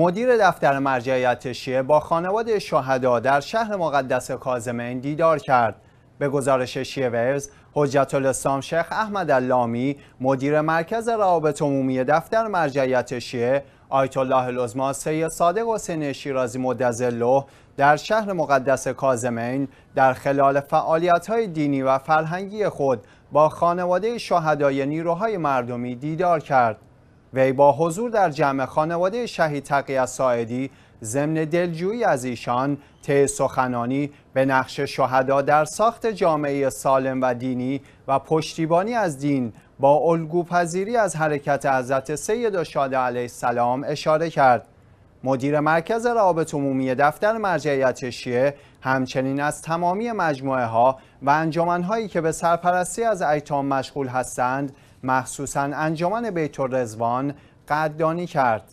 مدیر دفتر مرجعیت شیعه با خانواده شهدا در شهر مقدس کازمین دیدار کرد به گزارش شیعه ورز حجت الاسلام شیخ احمد اللامی مدیر مرکز روابط عمومی دفتر مرجعیت شیعه آیت الله العظما سید صادق حسین شیرازی مدظله در شهر مقدس کازمین در خلال فعالیت‌های دینی و فرهنگی خود با خانواده شهدای نیروهای مردمی دیدار کرد وی با حضور در جمع خانواده شهید تقی ساعدی ضمن دلجویی از ایشان طی سخنانی به نقش شهدا در ساخت جامعه سالم و دینی و پشتیبانی از دین با الگوپذیری از حرکت حضرت سید و شاده علیه السلام اشاره کرد مدیر مرکز روابط عمومی دفتر مرجعیت شیعه همچنین از تمامی مجموعه ها و هایی که به سرپرستی از ایتام مشغول هستند مخصوصا انجمن بیت رزوان قدردانی کرد